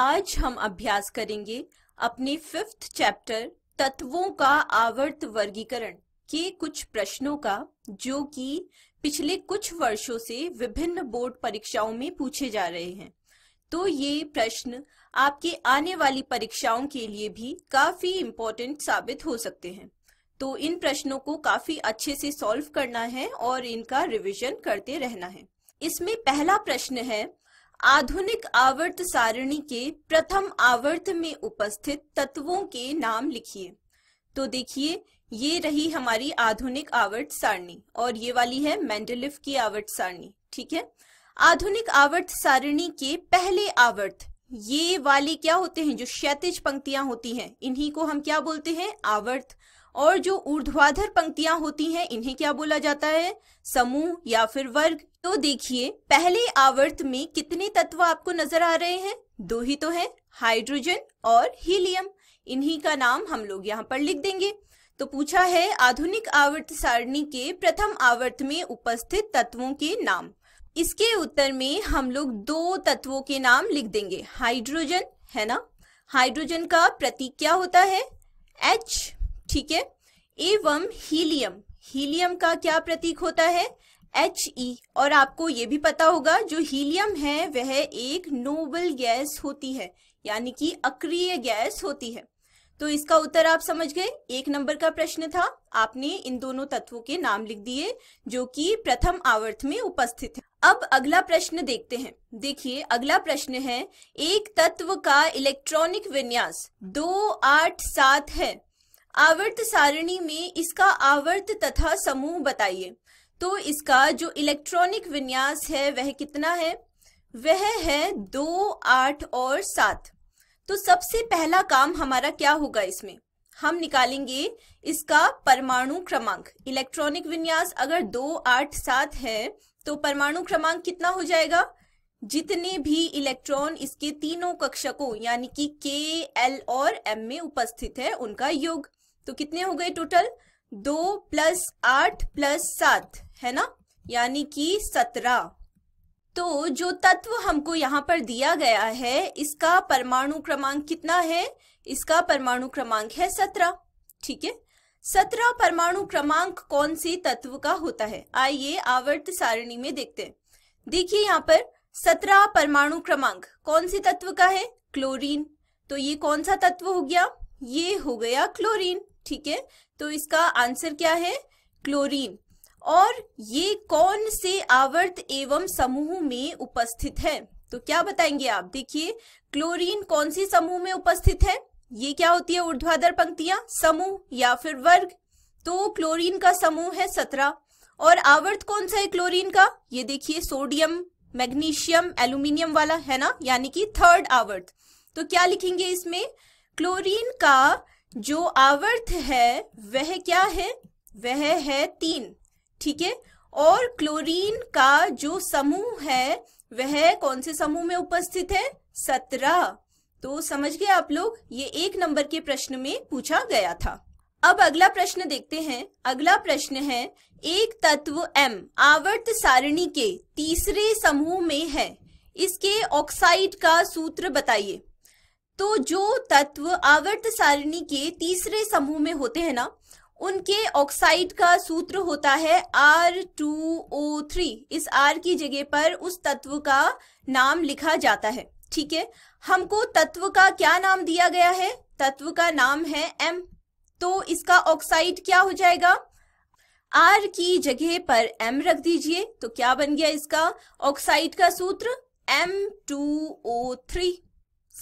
आज हम अभ्यास करेंगे अपने फिफ्थ चैप्टर तत्वों का आवर्त वर्गीकरण के कुछ प्रश्नों का जो कि पिछले कुछ वर्षों से विभिन्न बोर्ड परीक्षाओं में पूछे जा रहे हैं तो ये प्रश्न आपके आने वाली परीक्षाओं के लिए भी काफी इम्पोर्टेंट साबित हो सकते हैं तो इन प्रश्नों को काफी अच्छे से सॉल्व करना है और इनका रिविजन करते रहना है इसमें पहला प्रश्न है आधुनिक आवर्त सारणी के प्रथम आवर्त में उपस्थित तत्वों के नाम लिखिए तो देखिए ये रही हमारी आधुनिक आवर्त सारणी और ये वाली है मेंडलिफ की आवर्त सारणी ठीक है आधुनिक आवर्त सारणी के पहले आवर्त ये वाले क्या होते हैं जो क्षैतिज पंक्तियां होती हैं इन्हीं को हम क्या बोलते हैं आवर्त और जो ऊर्ध्वाधर पंक्तियां होती हैं इन्हें क्या बोला जाता है समूह या फिर वर्ग तो देखिए पहले आवर्त में कितने तत्व आपको नजर आ रहे हैं दो ही तो हैं हाइड्रोजन और हीलियम इन्हीं का नाम हम लोग यहाँ पर लिख देंगे तो पूछा है आधुनिक आवर्त सारणी के प्रथम आवर्त में उपस्थित तत्वों के नाम इसके उत्तर में हम लोग दो तत्वों के नाम लिख देंगे हाइड्रोजन है ना हाइड्रोजन का प्रतीक क्या होता है एच ठीक है एवं हीलियम हीलियम का क्या प्रतीक होता है एच ई e। और आपको ये भी पता होगा जो हीलियम है वह एक नोबल गैस होती है यानी कि अक्रिय गैस होती है तो इसका उत्तर आप समझ गए एक नंबर का प्रश्न था आपने इन दोनों तत्वों के नाम लिख दिए जो कि प्रथम आवर्त में उपस्थित है अब अगला प्रश्न देखते हैं देखिए अगला प्रश्न है एक तत्व का इलेक्ट्रॉनिक विन्यास दो आठ सात है आवर्त सारणी में इसका आवर्त तथा समूह बताइए तो इसका जो इलेक्ट्रॉनिक विन्यास है वह कितना है वह है दो आठ और सात तो सबसे पहला काम हमारा क्या होगा इसमें हम निकालेंगे इसका परमाणु क्रमांक इलेक्ट्रॉनिक विन्यास अगर दो आठ सात है तो परमाणु क्रमांक कितना हो जाएगा जितने भी इलेक्ट्रॉन इसके तीनों कक्षकों यानी कि के एल और एम में उपस्थित है उनका योग तो कितने हो गए टोटल दो प्लस आठ प्लस सात है ना यानी कि सत्रह तो जो तत्व हमको यहाँ पर दिया गया है इसका परमाणु क्रमांक कितना है इसका परमाणु क्रमांक है सत्रह ठीक है सत्रह परमाणु क्रमांक कौन से तत्व का होता है आइए आवर्त सारणी में देखते हैं देखिए यहाँ पर सत्रह परमाणु क्रमांक कौन से तत्व का है क्लोरीन तो ये कौन सा तत्व हो गया ये हो गया क्लोरीन ठीक है तो इसका आंसर क्या है क्लोरीन और ये कौन से आवर्त एवं समूह में उपस्थित है तो क्या बताएंगे आप देखिए क्लोरीन कौन सी समूह में उपस्थित है ये क्या होती है ऊर्ध्वाधर पंक्तियां समूह या फिर वर्ग तो क्लोरीन का समूह है सत्रह और आवर्त कौन सा है क्लोरीन का ये देखिए सोडियम मैग्नीशियम एल्यूमिनियम वाला है ना यानी कि थर्ड आवर्त तो क्या लिखेंगे इसमें क्लोरीन का जो आवर्त है वह क्या है वह है तीन ठीक है और क्लोरीन का जो समूह है वह कौन से समूह में उपस्थित है सत्रह तो समझ गए आप लोग ये एक नंबर के प्रश्न में पूछा गया था अब अगला प्रश्न देखते हैं अगला प्रश्न है एक तत्व एम आवर्त सारणी के तीसरे समूह में है इसके ऑक्साइड का सूत्र बताइए तो जो तत्व आवर्त सारणी के तीसरे समूह में होते हैं ना उनके ऑक्साइड का सूत्र होता है आर टू ओ थ्री इस आर की जगह पर उस तत्व का नाम लिखा जाता है ठीक है हमको तत्व का क्या नाम दिया गया है तत्व का नाम है एम तो इसका ऑक्साइड क्या हो जाएगा आर की जगह पर एम रख दीजिए तो क्या बन गया इसका ऑक्साइड का सूत्र एम टू ओ थ्री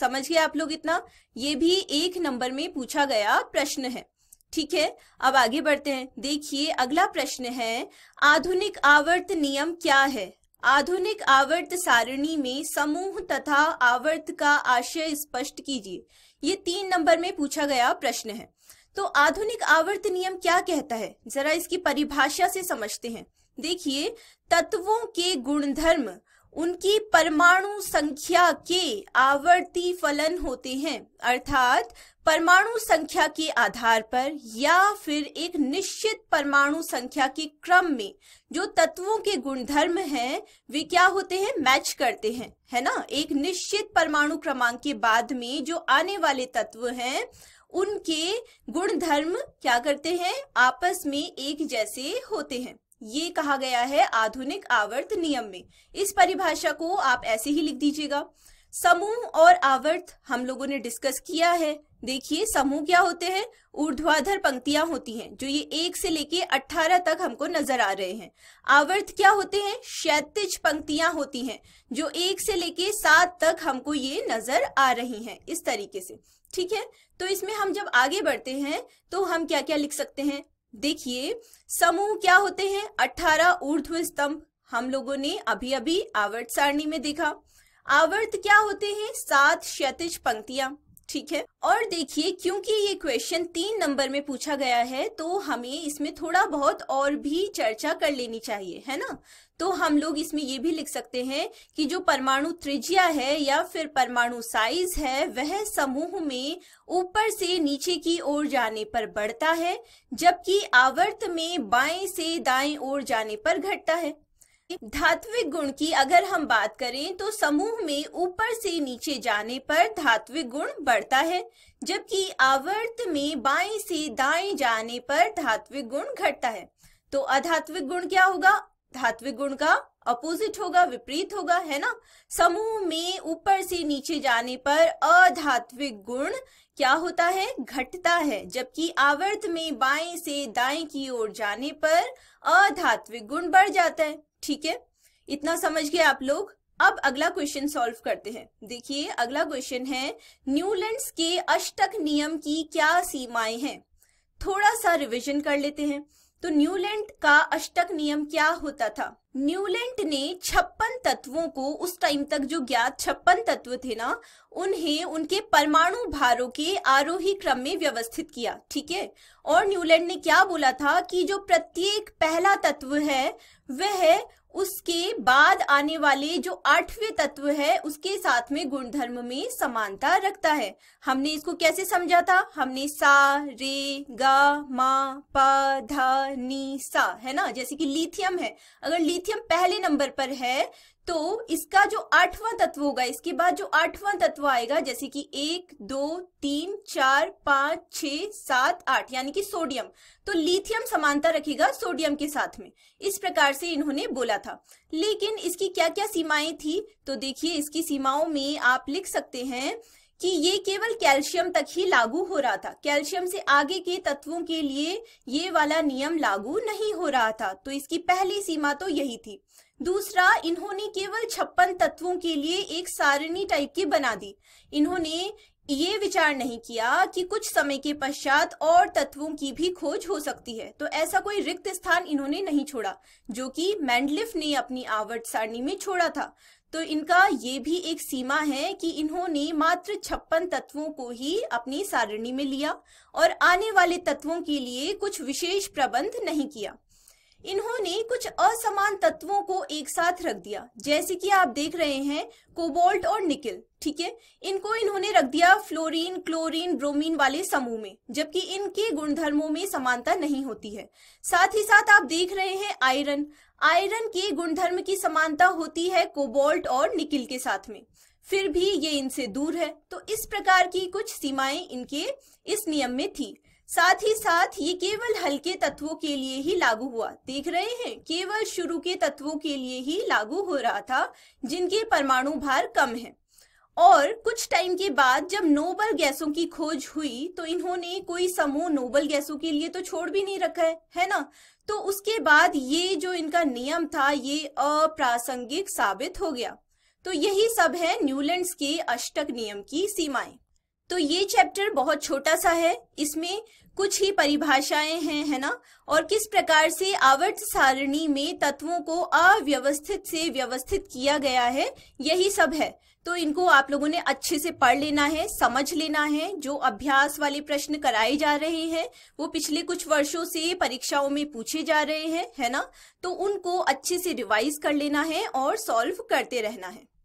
समझ गए आप लोग इतना ये भी एक नंबर में पूछा गया प्रश्न है ठीक है अब आगे बढ़ते हैं देखिए अगला प्रश्न है आधुनिक आवर्त नियम क्या है आधुनिक आवर्त सारणी में समूह तथा आवर्त का आशय स्पष्ट कीजिए ये तीन नंबर में पूछा गया प्रश्न है तो आधुनिक आवर्त नियम क्या कहता है जरा इसकी परिभाषा से समझते हैं देखिए तत्वों के गुणधर्म उनकी परमाणु संख्या के आवर्ती फलन होते हैं अर्थात परमाणु संख्या के आधार पर या फिर एक निश्चित परमाणु संख्या के क्रम में जो तत्वों के गुणधर्म हैं वे क्या होते हैं मैच करते हैं है ना एक निश्चित परमाणु क्रमांक के बाद में जो आने वाले तत्व हैं उनके गुणधर्म क्या करते हैं आपस में एक जैसे होते हैं ये कहा गया है आधुनिक आवर्त नियम में इस परिभाषा को आप ऐसे ही लिख दीजिएगा समूह और आवर्त हम लोगों ने डिस्कस किया है देखिए समूह क्या होते हैं ऊर्ध्वाधर पंक्तियां होती हैं जो ये एक से लेके अट्ठारह तक हमको नजर आ रहे हैं आवर्त क्या होते हैं क्षैतिज पंक्तियां होती हैं जो एक से लेके सात तक हमको ये नजर आ रही हैं इस तरीके से ठीक है तो इसमें हम जब आगे बढ़ते हैं तो हम क्या क्या लिख सकते हैं देखिए समूह क्या होते हैं 18 ऊर्ध्व स्तंभ हम लोगों ने अभी अभी आवर्त सारणी में देखा आवर्त क्या होते हैं सात क्षतिज पंक्तियां ठीक है और देखिए क्योंकि ये क्वेश्चन तीन नंबर में पूछा गया है तो हमें इसमें थोड़ा बहुत और भी चर्चा कर लेनी चाहिए है ना तो हम लोग इसमें ये भी लिख सकते हैं कि जो परमाणु त्रिज्या है या फिर परमाणु साइज है वह समूह में ऊपर से नीचे की ओर जाने पर बढ़ता है जबकि आवर्त में बाएं से दाएं ओर जाने पर घटता है धात्विक गुण की अगर हम बात करें तो समूह में ऊपर से नीचे जाने पर धात्विक गुण बढ़ता है जबकि आवर्त में बाएं से दाएं जाने पर धात्विक गुण घटता है तो अधात्विक गुण क्या होगा धात्विक गुण का अपोजिट होगा विपरीत होगा है ना समूह में ऊपर से नीचे जाने पर अधात्विक गुण क्या होता है घटता है जबकि आवर्त में बाएं से दाएं की ओर जाने पर अधात्विक गुण बढ़ जाता है ठीक है इतना समझ गए आप लोग अब अगला क्वेश्चन सॉल्व करते हैं देखिए अगला क्वेश्चन है न्यूलैंड्स के अष्टक नियम की क्या सीमाएं हैं थोड़ा सा रिवीजन कर लेते हैं तो न्यूलैंड का अष्टक नियम क्या होता था न्यूलैंड ने छप्पन तत्वों को उस टाइम तक जो ज्ञात छप्पन तत्व थे ना उन्हें उनके परमाणु भारों के आरोही क्रम में व्यवस्थित किया ठीक है और न्यूलैंड ने क्या बोला था कि जो प्रत्येक पहला तत्व है वह उसके बाद आने वाले जो आठवें तत्व है उसके साथ में गुणधर्म में समानता रखता है हमने इसको कैसे समझा था हमने सा रे गा मा पा धा नी सा है ना जैसे कि लिथियम है अगर लिथियम पहले नंबर पर है तो इसका जो आठवां तत्व होगा इसके बाद जो आठवां तत्व आएगा जैसे कि एक दो तीन चार पांच छ सात आठ यानी कि सोडियम तो लिथियम समानता रखेगा सोडियम के साथ में इस प्रकार से इन्होंने बोला था लेकिन इसकी क्या क्या सीमाएं थी तो देखिए इसकी सीमाओं में आप लिख सकते हैं कि ये केवल कैल्शियम तक ही लागू हो रहा था कैल्शियम से आगे के तत्वों के लिए ये वाला नियम लागू नहीं हो रहा था तो इसकी पहली सीमा तो यही थी दूसरा इन्होंने केवल छप्पन तत्वों के लिए एक सारणी टाइप की बना दी इन्होंने ये विचार नहीं किया कि कुछ समय के पश्चात और तत्वों की भी खोज हो सकती है तो ऐसा कोई रिक्त स्थान इन्होंने नहीं छोड़ा जो कि मैंडलिफ ने अपनी आवर्त सारणी में छोड़ा था तो इनका ये भी एक सीमा है कि इन्होंने मात्र छप्पन तत्वों को ही अपनी सारणी में लिया और आने वाले तत्वों के लिए कुछ विशेष प्रबंध नहीं किया इन्होंने कुछ असमान तत्वों को एक साथ रख दिया जैसे कि आप देख रहे हैं कोबोल्ट और निकिल ठीक है इनको इन्होंने रख दिया फ्लोरीन क्लोरीन ब्रोमीन वाले समूह में जबकि इनके गुणधर्मों में समानता नहीं होती है साथ ही साथ आप देख रहे हैं आयरन आयरन के गुणधर्म की समानता होती है कोबोल्ट और निकिल के साथ में फिर भी ये इनसे दूर है तो इस प्रकार की कुछ सीमाएं इनके इस नियम में थी साथ ही साथ ये केवल हल्के तत्वों के लिए ही लागू हुआ देख रहे हैं केवल शुरू के तत्वों के लिए ही लागू हो रहा था जिनके परमाणु भार कम है और कुछ टाइम के बाद जब नोबल गैसों की खोज हुई तो इन्होंने कोई समूह नोबल गैसों के लिए तो छोड़ भी नहीं रखा है है ना तो उसके बाद ये जो इनका नियम था ये अप्रासंगिक साबित हो गया तो यही सब है न्यूलैंड्स के अष्टक नियम की सीमाएं तो ये चैप्टर बहुत छोटा सा है इसमें कुछ ही परिभाषाएं हैं है ना और किस प्रकार से आवर्त सारणी में तत्वों को अव्यवस्थित से व्यवस्थित किया गया है यही सब है तो इनको आप लोगों ने अच्छे से पढ़ लेना है समझ लेना है जो अभ्यास वाले प्रश्न कराए जा रहे हैं वो पिछले कुछ वर्षों से परीक्षाओं में पूछे जा रहे हैं है ना तो उनको अच्छे से रिवाइज कर लेना है और सॉल्व करते रहना है